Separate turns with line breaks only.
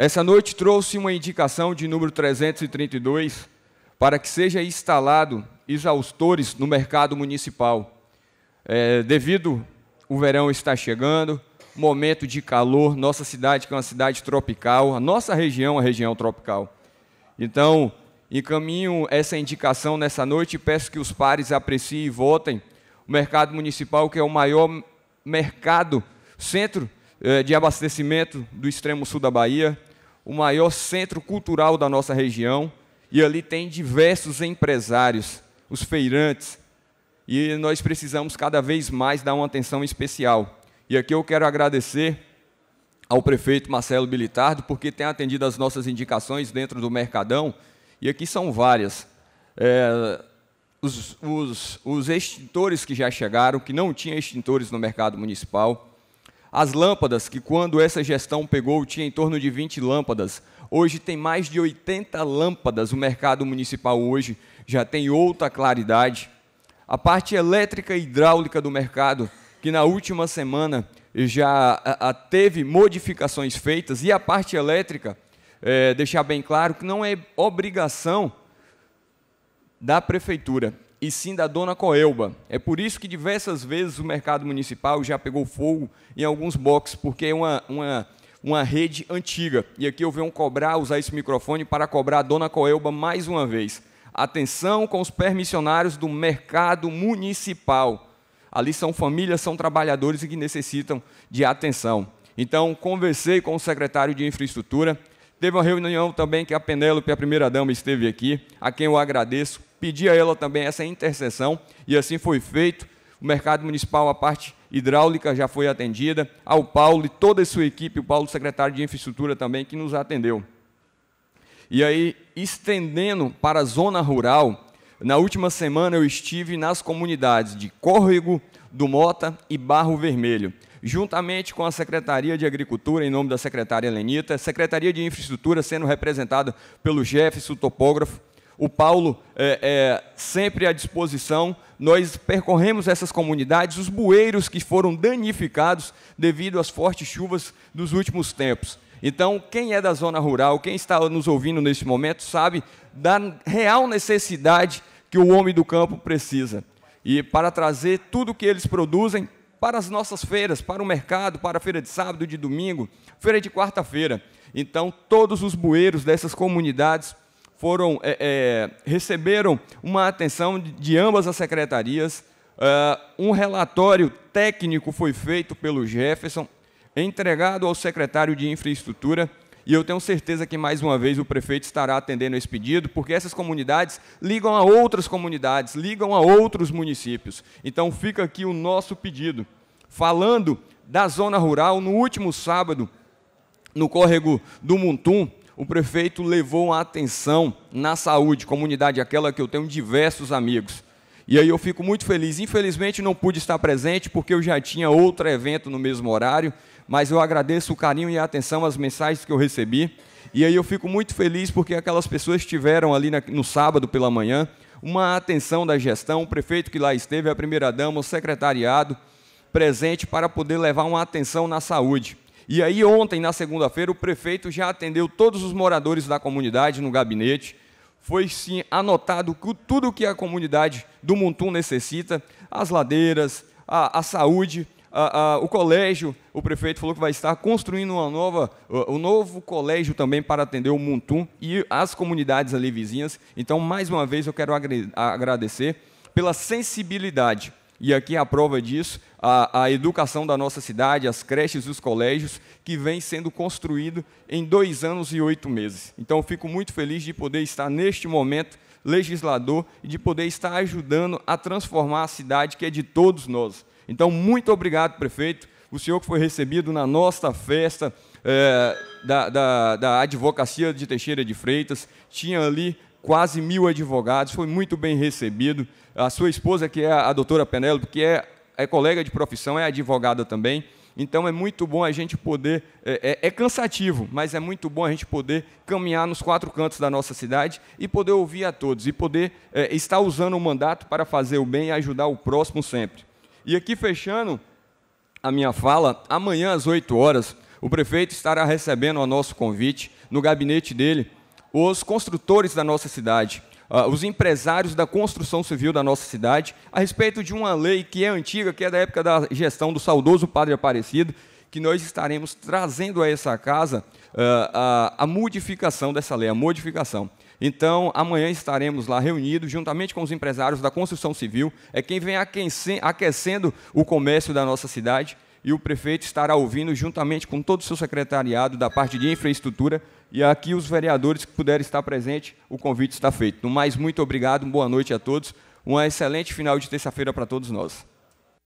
Essa noite trouxe uma indicação de número 332 para que seja instalado exaustores no mercado municipal. É, devido o verão está chegando, momento de calor, nossa cidade que é uma cidade tropical, a nossa região é uma região tropical. Então, encaminho essa indicação nessa noite e peço que os pares apreciem e votem o mercado municipal, que é o maior mercado, centro é, de abastecimento do extremo sul da Bahia, o maior centro cultural da nossa região, e ali tem diversos empresários, os feirantes, e nós precisamos cada vez mais dar uma atenção especial. E aqui eu quero agradecer ao prefeito Marcelo Bilitardo, porque tem atendido as nossas indicações dentro do Mercadão, e aqui são várias. É, os, os, os extintores que já chegaram, que não tinham extintores no mercado municipal, as lâmpadas, que quando essa gestão pegou tinha em torno de 20 lâmpadas, hoje tem mais de 80 lâmpadas. O mercado municipal hoje já tem outra claridade. A parte elétrica e hidráulica do mercado, que na última semana já teve modificações feitas, e a parte elétrica, é, deixar bem claro que não é obrigação da prefeitura e sim da dona Coelba. É por isso que diversas vezes o mercado municipal já pegou fogo em alguns boxes, porque é uma, uma, uma rede antiga. E aqui eu venho cobrar, usar esse microfone para cobrar a dona Coelba mais uma vez. Atenção com os permissionários do mercado municipal. Ali são famílias, são trabalhadores e que necessitam de atenção. Então, conversei com o secretário de infraestrutura. Teve uma reunião também que a Penélope, a primeira-dama, esteve aqui, a quem eu agradeço pedi a ela também essa intercessão, e assim foi feito. O mercado municipal, a parte hidráulica já foi atendida, ao Paulo e toda a sua equipe, o Paulo, secretário de infraestrutura também, que nos atendeu. E aí, estendendo para a zona rural, na última semana eu estive nas comunidades de Córrego, do Mota e Barro Vermelho, juntamente com a Secretaria de Agricultura, em nome da secretária Lenita, Secretaria de Infraestrutura sendo representada pelo Jefferson, topógrafo, o Paulo é, é, sempre à disposição. Nós percorremos essas comunidades, os bueiros que foram danificados devido às fortes chuvas dos últimos tempos. Então, quem é da zona rural, quem está nos ouvindo neste momento, sabe da real necessidade que o homem do campo precisa. E para trazer tudo o que eles produzem para as nossas feiras, para o mercado, para a feira de sábado, de domingo, feira de quarta-feira. Então, todos os bueiros dessas comunidades foram é, é, receberam uma atenção de ambas as secretarias. Uh, um relatório técnico foi feito pelo Jefferson, entregado ao secretário de infraestrutura. E eu tenho certeza que, mais uma vez, o prefeito estará atendendo esse pedido, porque essas comunidades ligam a outras comunidades, ligam a outros municípios. Então, fica aqui o nosso pedido. Falando da zona rural, no último sábado, no córrego do Muntum, o prefeito levou a atenção na saúde, comunidade aquela que eu tenho diversos amigos. E aí eu fico muito feliz. Infelizmente não pude estar presente porque eu já tinha outro evento no mesmo horário, mas eu agradeço o carinho e a atenção as mensagens que eu recebi. E aí eu fico muito feliz porque aquelas pessoas tiveram ali no sábado pela manhã uma atenção da gestão, o prefeito que lá esteve, a primeira dama, o secretariado presente para poder levar uma atenção na saúde. E aí, ontem, na segunda-feira, o prefeito já atendeu todos os moradores da comunidade no gabinete. Foi sim anotado tudo o que a comunidade do Montum necessita: as ladeiras, a, a saúde. A, a, o colégio, o prefeito falou que vai estar construindo uma nova, um novo colégio também para atender o Montum e as comunidades ali vizinhas. Então, mais uma vez, eu quero agradecer pela sensibilidade e aqui a prova disso, a, a, educação da nossa cidade, as creches e os colégios, que vem sendo construído em dois anos e oito meses. Então, fico muito feliz de poder estar neste momento legislador e de poder estar ajudando a transformar a cidade que é de todos nós. Então, muito obrigado, prefeito. O senhor que foi recebido na nossa festa é, da, da, da advocacia de Teixeira de Freitas, tinha ali quase mil advogados, foi muito bem recebido. A sua esposa, que é a, doutora Penélope, que é, é colega de profissão, é advogada também. Então é muito bom a gente poder. É, é, é, cansativo, mas é muito bom a gente poder caminhar nos quatro cantos da nossa cidade e poder ouvir a todos e poder é, estar usando o mandato para fazer o bem e ajudar o próximo sempre. E aqui fechando a minha fala, amanhã às 8 horas, o prefeito estará recebendo o nosso convite no gabinete dele os construtores da nossa cidade, uh, os empresários da construção civil da nossa cidade, a respeito de uma lei que é antiga, que é da época da gestão do saudoso Padre Aparecido, que nós estaremos trazendo a essa casa uh, a, a, modificação dessa lei, a modificação. Então, amanhã estaremos lá reunidos, juntamente com os empresários da construção civil, é quem vem aquecendo o comércio da nossa cidade e o prefeito estará ouvindo juntamente com todo o seu secretariado da parte de infraestrutura e aqui os vereadores que puderem estar presentes, o convite está feito. No mais, muito obrigado, boa noite a todos, uma excelente final de terça-feira para todos nós.